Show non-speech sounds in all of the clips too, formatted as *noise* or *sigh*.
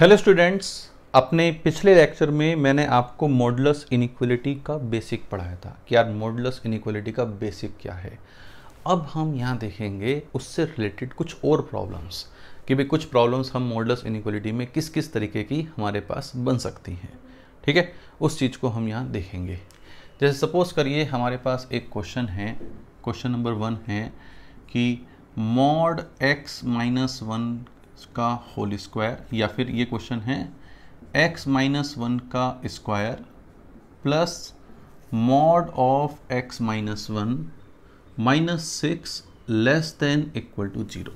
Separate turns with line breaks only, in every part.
Hello students अपने पिछले lecture में मैंने आपको मॉडलस इनिक्वलिटी का बेसिक पढ़ाया था कि यार मॉडलस इनिक्वलिटी का बेसिक क्या है अब हम यहाँ देखेंगे उससे रिलेटेड कुछ और प्रॉब्लम्स कि भाई कुछ प्रॉब्लम्स हम मॉडलस इनिक्वलिटी में किस किस तरीके की हमारे पास बन सकती हैं ठीक है उस चीज़ को हम यहाँ देखेंगे जैसे सपोज करिए हमारे पास एक क्वेश्चन है क्वेश्चन नंबर वन है कि मॉड एक्स माइनस वन का होल स्क्वायर या फिर ये क्वेश्चन है एक्स माइनस वन का square plus mod of x minus one minus six less than equal to zero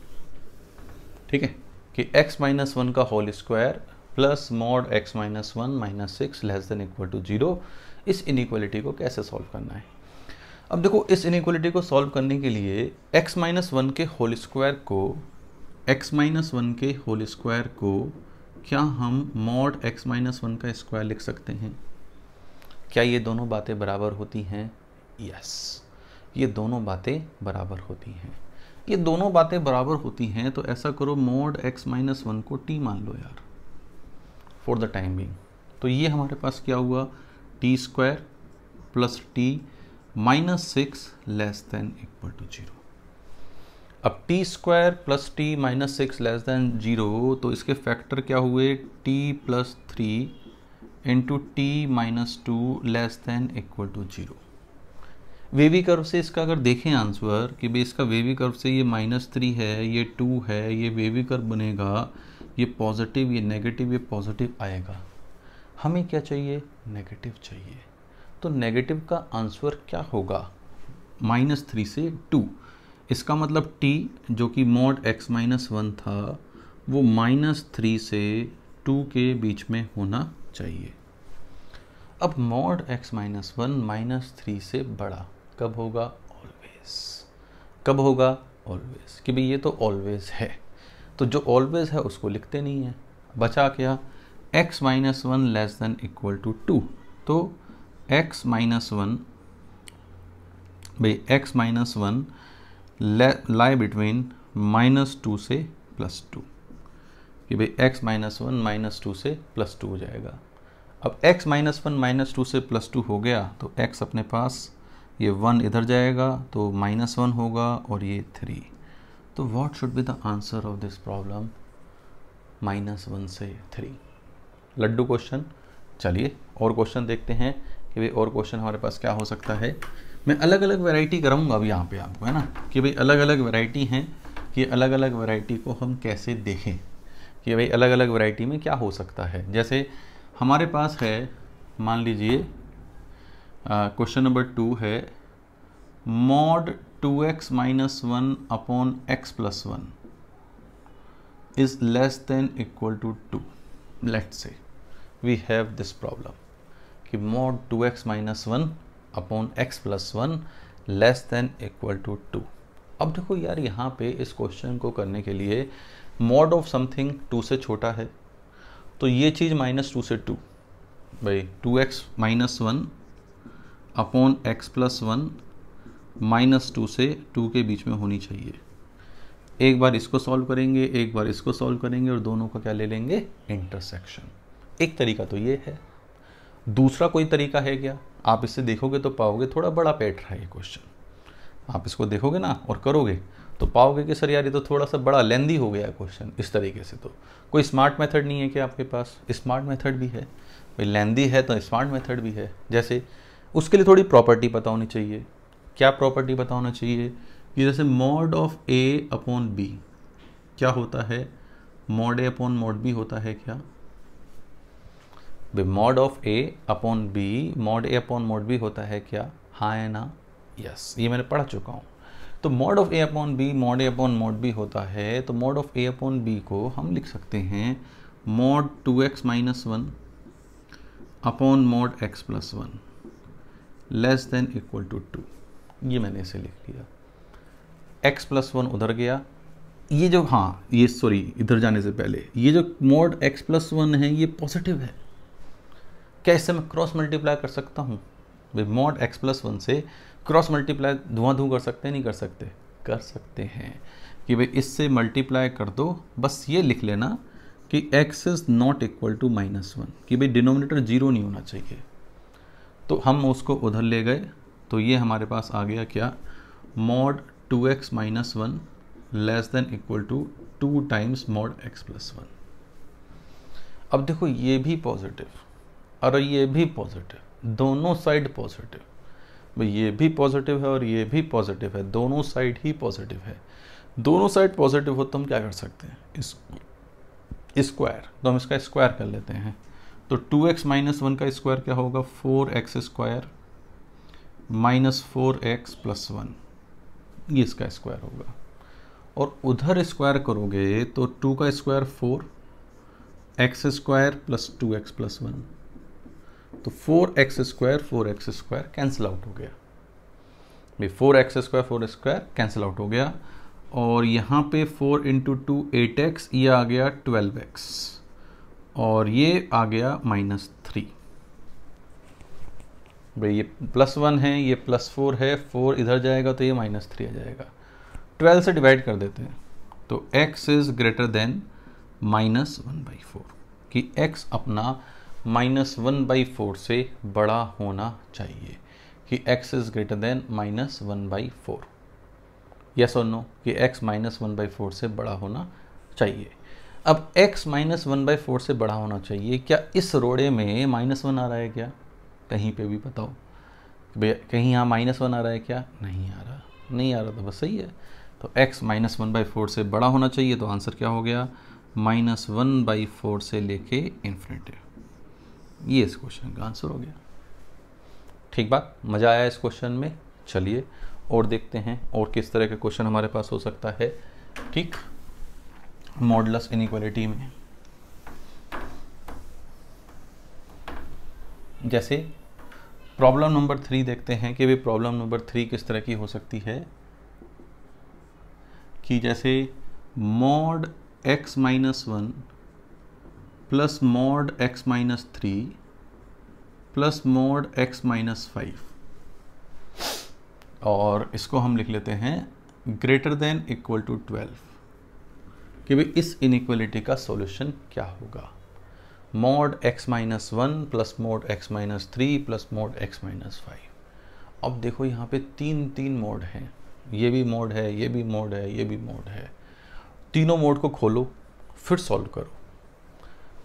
ठीक है कि x माइनस वन का whole square plus mod x minus one minus six less than equal to zero इस inequality को कैसे solve करना है अब देखो इस इनिक्वलिटी को सॉल्व करने के लिए x माइनस वन के होल स्क्वायर को एक्स माइनस वन के होल स्क्वायर को क्या हम मॉड एक्स माइनस वन का स्क्वायर लिख सकते हैं क्या ये दोनों बातें बराबर होती हैं यस ये दोनों बातें बराबर होती हैं ये दोनों बातें बराबर होती हैं तो ऐसा करो मोड एक्स माइनस वन को टी मान लो यार फॉर द टाइम बिंग तो ये हमारे पास क्या हुआ t square plus t minus six less than equal to zero अब t square plus t minus six less than zero तो इसके फैक्टर क्या हुए t plus three into t minus two less than equal to zero wavy curve से इसका अगर देखें answer कि भाई इसका वेवी कर्व से ये माइनस थ्री है ये टू है ये वेवी कर्व बनेगा ये पॉजिटिव ये नेगेटिव ये पॉजिटिव आएगा हमें क्या चाहिए नेगेटिव चाहिए तो नेगेटिव का आंसर क्या होगा माइनस थ्री से टू इसका मतलब t जो कि मोड x माइनस वन था वो माइनस थ्री से टू के बीच में होना चाहिए अब mod x minus one minus three से बड़ा कब होगा ऑलवेज कब होगा ऑलवेज कि भाई ये तो ऑलवेज है तो जो ऑलवेज है उसको लिखते नहीं है बचा क्या x minus one less than equal to two तो x माइनस वन भाई x minus one lie between minus two से प्लस टू कि भाई x minus one minus two से प्लस टू हो जाएगा अब x minus one minus two से प्लस टू हो गया तो x अपने पास ये वन इधर जाएगा तो माइनस वन होगा और ये थ्री तो what should be the answer of this problem minus one से थ्री लड्डू क्वेश्चन चलिए और क्वेश्चन देखते हैं कि भाई और क्वेश्चन हमारे पास क्या हो सकता है मैं अलग अलग वैरायटी कराऊंगा अब यहाँ पे आपको है ना कि भाई अलग अलग वैरायटी हैं कि अलग अलग वैरायटी को हम कैसे देखें कि भाई अलग अलग वैरायटी में क्या हो सकता है जैसे हमारे पास है मान लीजिए क्वेश्चन नंबर टू है mod two x minus one upon x plus one is less than equal to two let's say we have this problem कि mod two x minus one upon x plus one less than equal to two अब देखो यार यहाँ पे इस question को करने के लिए मॉड ऑफ समथिंग टू से छोटा है तो ये चीज़ माइनस टू से टू भाई two x minus one upon x plus one minus two से टू के बीच में होनी चाहिए एक बार इसको सॉल्व करेंगे एक बार इसको सॉल्व करेंगे और दोनों का क्या ले लेंगे इंटरसेक्शन एक तरीका तो ये है दूसरा कोई तरीका है क्या आप इसे देखोगे तो पाओगे थोड़ा बड़ा पेट रहा ये क्वेश्चन आप इसको देखोगे ना और करोगे तो पाओगे कि सर यार ये तो थोड़ा सा बड़ा लेंदी हो गया क्वेश्चन इस तरीके से तो कोई स्मार्ट मेथड नहीं है कि आपके पास स्मार्ट मेथड भी है भाई लेंदी है तो स्मार्ट मेथड भी है जैसे उसके लिए थोड़ी प्रॉपर्टी पता होनी चाहिए क्या प्रॉपर्टी पता होना चाहिए कि जैसे mod of a upon b क्या होता है mod a upon mod b होता है क्या भाई mod of a upon b mod a upon mod b होता है क्या हाँ है ना यस ये मैंने पढ़ चुका हूँ तो mod of a upon b mod a upon mod b होता है तो mod of a upon b को हम लिख सकते हैं mod two x minus one upon mod x plus one less than equal to two ये मैंने इसे लिख लिया एक्स प्लस वन उधर गया ये जो हाँ ये सॉरी इधर जाने से पहले ये जो मोड एक्स प्लस वन है ये पॉजिटिव है क्या इससे मैं क्रॉस मल्टीप्लाई कर सकता हूँ भाई मॉड एक्स प्लस वन से क्रॉस मल्टीप्लाई धुआं धूं कर सकते नहीं कर सकते कर सकते हैं कि भाई इससे मल्टीप्लाई कर दो बस ये लिख लेना कि x is not equal to minus one कि भाई डिनोमिनेटर जीरो नहीं होना चाहिए तो हम उसको उधर ले गए तो ये हमारे पास आ गया क्या mod two x minus one less than equal to two times mod x plus one अब देखो ये भी पॉजिटिव और ये भी पॉजिटिव दोनों साइड पॉजिटिव ये भी पॉजिटिव है और ये भी पॉजिटिव है दोनों साइड ही पॉजिटिव है दोनों साइड पॉजिटिव हो तो हम क्या कर सकते हैं स्क्वायर तो हम इसका स्क्वायर कर लेते हैं तो टू एक्स माइनस वन का स्क्वायर क्या होगा four x square minus four x plus one ये इसका स्क्वायर होगा और उधर स्क्वायर करोगे तो टू का square four x square plus two x plus one तो four x square four x square cancel out हो गया भाई four x square four square cancel out हो गया और यहाँ पे four into two eight x ये आ गया ट्वेल्व एक्स और ये आ गया माइनस थ्री भाई ये प्लस वन है ये प्लस फोर है फोर इधर जाएगा तो ये माइनस थ्री आ जाएगा ट्वेल्व से डिवाइड कर देते हैं तो x is greater than minus one by four कि एक्स अपना माइनस वन बाई फोर से बड़ा होना चाहिए कि x is greater than minus one by four yes और नो कि x minus one by four से बड़ा होना चाहिए अब x minus one by four से बड़ा होना चाहिए क्या इस रोड़े में माइनस वन आ रहा है क्या कहीं पे भी बताओ भैया कहीं यहाँ माइनस वन आ रहा है क्या नहीं आ रहा नहीं आ रहा तो बस सही है तो x minus one by four से बड़ा होना चाहिए तो आंसर क्या हो गया माइनस वन बाई फोर से लेके इन्फिनेटिव ये इस क्वेश्चन का आंसर हो गया ठीक बात मज़ा आया इस क्वेश्चन में चलिए और देखते हैं और किस तरह का क्वेश्चन हमारे पास हो सकता है ठीक मॉडलस इनक्वालिटी में जैसे प्रॉब्लम नंबर थ्री देखते हैं कि भाई प्रॉब्लम नंबर थ्री किस तरह की हो सकती है कि जैसे mod x minus one plus mod x minus three plus mod x minus five और इसको हम लिख लेते हैं greater than equal to twelve कि भाई इस इनक्वलिटी का सॉल्यूशन क्या होगा mod x minus one plus mod x minus three plus mod x minus five अब देखो यहाँ पे तीन तीन मोड हैं ये भी मोड है ये भी मोड है ये भी मोड है तीनों मोड को खोलो फिर सॉल्व करो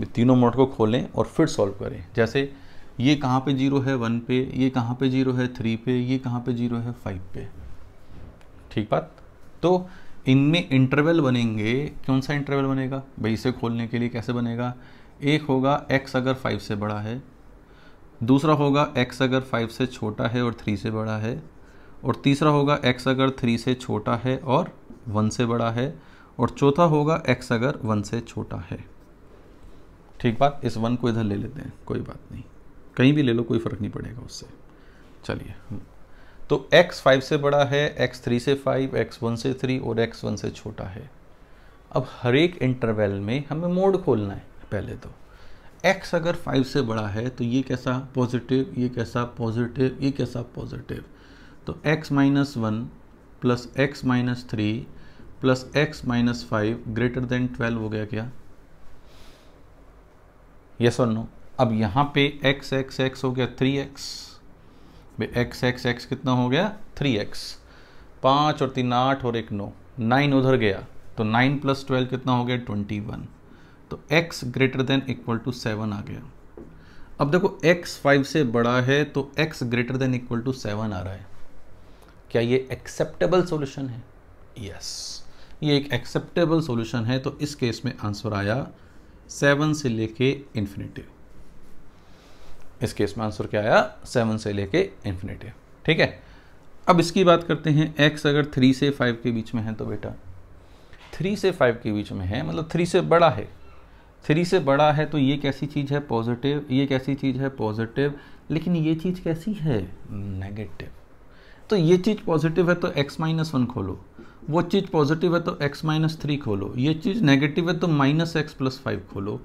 तीनों मोड को खोलें और फिर सॉल्व करें जैसे ये कहाँ पे जीरो है वन पे ये कहाँ पे जीरो है थ्री पे ये कहाँ पे जीरो है फाइव पे ठीक बात तो इनमें इंटरवल बनेंगे कौन सा इंटरवल बनेगा भाई इसे खोलने के लिए कैसे बनेगा एक होगा एक्स अगर फाइव से बड़ा है दूसरा होगा एक्स अगर फाइव से छोटा है और थ्री से बड़ा है और तीसरा होगा एक्स अगर थ्री से छोटा है और वन से बड़ा है और चौथा होगा एक्स अगर वन से छोटा है ठीक बात इस वन को इधर ले लेते हैं कोई बात नहीं कहीं भी ले लो कोई फ़र्क नहीं पड़ेगा उससे चलिए हम्म। तो x फाइव से बड़ा है x थ्री से फाइव x वन से थ्री और x वन से छोटा है अब हर एक इंटरवल में हमें मोड खोलना है पहले तो x अगर फाइव से बड़ा है तो ये कैसा पॉजिटिव ये कैसा पॉजिटिव ये कैसा पॉजिटिव तो x minus one plus x minus three plus x minus five greater than twelve हो गया क्या यस और नो अब यहाँ पे एक्स एक्स एक्स हो गया three x x x x कितना हो गया थ्री एक्स पाँच और तीन आठ और एक नौ नाइन उधर गया तो नाइन प्लस ट्वेल्व कितना हो गया ट्वेंटी वन तो x greater than equal to seven आ गया अब देखो एक्स फाइव से बड़ा है तो x greater than equal to seven आ रहा है क्या ये एक्सेप्टेबल सोल्यूशन है यस yes. ये एक एक्सेप्टेबल सोल्यूशन है तो इस केस में आंसर आया सेवन से लेके इन्फिनेटिव इस केस में आंसर क्या आया सेवन से लेके इन्फिनेटिव ठीक है अब इसकी बात करते हैं एक्स अगर थ्री से फाइव के बीच में है तो बेटा थ्री से फाइव के बीच में है मतलब थ्री से बड़ा है थ्री से बड़ा है तो ये कैसी चीज़ है पॉजिटिव ये कैसी चीज़ है पॉजिटिव लेकिन ये चीज़ कैसी है नेगेटिव तो ये चीज़ पॉजिटिव है तो एक्स माइनस वन खोलो वो चीज़ पॉजिटिव है तो x माइनस थ्री खोलो ये चीज़ नेगेटिव है तो माइनस एक्स प्लस फाइव खोलो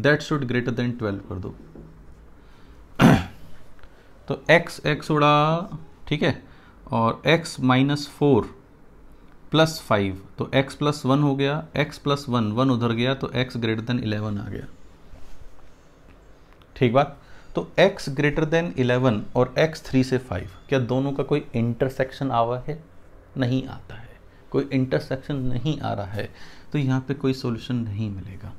that should greater than twelve कर दो *coughs* तो x x उड़ा ठीक है और x minus four plus five तो x प्लस वन हो गया x प्लस वन वन उधर गया तो x ग्रेटर देन इलेवन आ गया ठीक बात तो x ग्रेटर देन इलेवन और x थ्री से फाइव क्या दोनों का कोई इंटरसेक्शन आवा है नहीं आता है कोई इंटरसेक्शन नहीं आ रहा है तो यहाँ पे कोई सोल्यूशन नहीं मिलेगा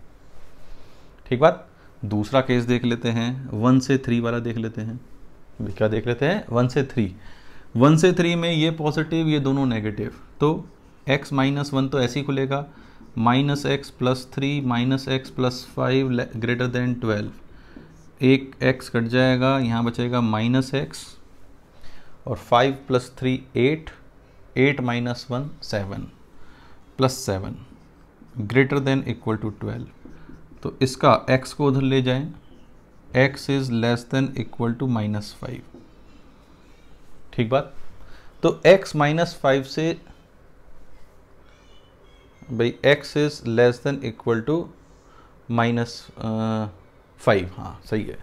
ठीक बात दूसरा केस देख लेते हैं वन से थ्री वाला देख लेते हैं क्या देख लेते हैं वन से थ्री वन से थ्री में ये पॉजिटिव ये दोनों नेगेटिव तो एक्स माइनस वन तो ऐसे ही खुलेगा minus x plus three minus x plus five greater than twelve एक एक्स कट जाएगा यहाँ बचेगा माइनस एक्स और five plus three eight eight minus one seven plus seven greater than equal to twelve तो इसका x को उधर ले जाएं x is less than equal to minus five ठीक बात तो x माइनस फाइव से भाई x is less than equal to minus five हाँ सही है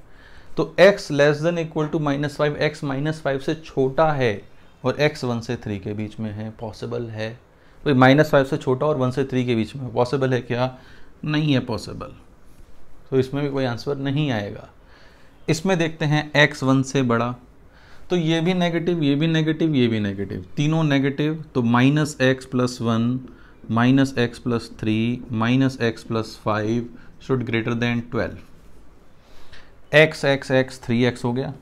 तो x less than equal to minus five x minus five से छोटा है और एक्स वन से थ्री के बीच में है पॉसिबल है कोई माइनस फाइव से छोटा और वन से थ्री के बीच में पॉसिबल है क्या नहीं है पॉसिबल तो इसमें भी कोई आंसर नहीं आएगा इसमें देखते हैं एक्स वन से बड़ा तो ये भी नेगेटिव ये भी नेगेटिव ये भी नेगेटिव तीनों नेगेटिव तो minus x plus one minus x plus three minus x plus five should greater than twelve x x x three x हो गया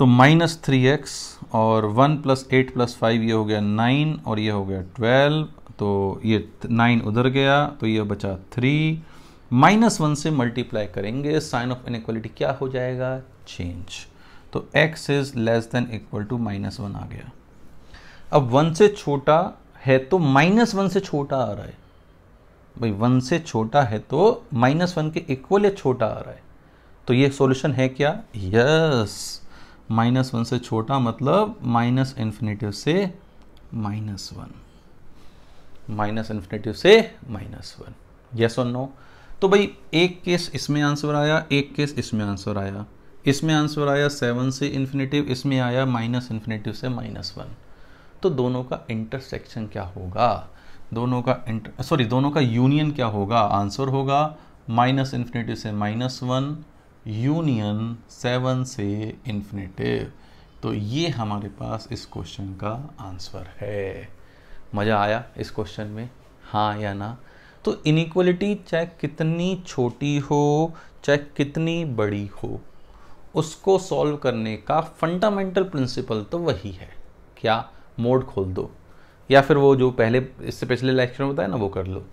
तो माइनस थ्री एक्स और one plus eight plus five ये हो गया nine और ये हो गया ट्वेल्व तो ये नाइन उधर गया तो ये बचा थ्री माइनस वन से मल्टीप्लाई करेंगे साइन ऑफ इनक्वलिटी क्या हो जाएगा चेंज तो x is less than equal to minus one आ गया अब वन से छोटा है तो माइनस वन से छोटा आ रहा है भाई वन से छोटा है तो माइनस वन के इक्वल या छोटा आ रहा है तो ये सॉल्यूशन है क्या यस yes. माइनस वन से छोटा मतलब माइनस इन्फिनेटिव से माइनस वन माइनस इन्फिनेटिव से माइनस वन यस और नो तो भाई एक केस इसमें आंसर आया एक केस इसमें आंसर आया इसमें आंसर आया सेवन से इन्फिनेटिव इसमें आया माइनस इन्फिनेटिव से माइनस वन तो दोनों का इंटरसेक्शन क्या होगा दोनों का इंटर सॉरी दोनों का यूनियन क्या होगा आंसर होगा माइनस इन्फिनेटिव से माइनस वन यूनियन सेवन से इन्फिनेटिव तो ये हमारे पास इस क्वेश्चन का आंसर है मज़ा आया इस क्वेश्चन में हाँ या ना तो इनिक्वलिटी चाहे कितनी छोटी हो चाहे कितनी बड़ी हो उसको सॉल्व करने का फंडामेंटल प्रिंसिपल तो वही है क्या मोड खोल दो या फिर वो जो पहले इससे पिछले लेक्चर में बताया ना वो कर लो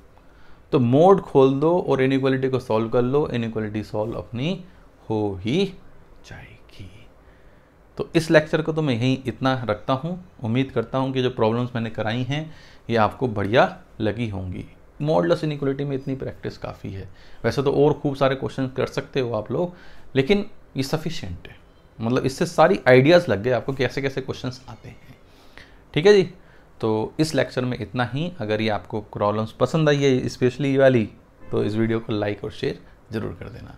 तो मोड खोल दो और इनिक्वलिटी को सॉल्व कर लो इनिक्वलिटी सॉल्व अपनी हो ही जाएगी तो इस लेक्चर को तो मैं यहीं इतना रखता हूँ उम्मीद करता हूँ कि जो प्रॉब्लम्स मैंने कराई हैं ये आपको बढ़िया लगी होंगी मॉडलस इनिक्वलिटी में इतनी प्रैक्टिस काफ़ी है वैसे तो और खूब सारे क्वेश्चन कर सकते हो आप लोग लेकिन ये सफिशेंट है मतलब इससे सारी आइडियाज़ लग गए आपको कैसे कैसे क्वेश्चन आते हैं ठीक है जी तो इस लेक्चर में इतना ही अगर ये आपको प्रॉब्लम्स पसंद आई है स्पेशली ये वाली तो इस वीडियो को लाइक और शेयर ज़रूर कर देना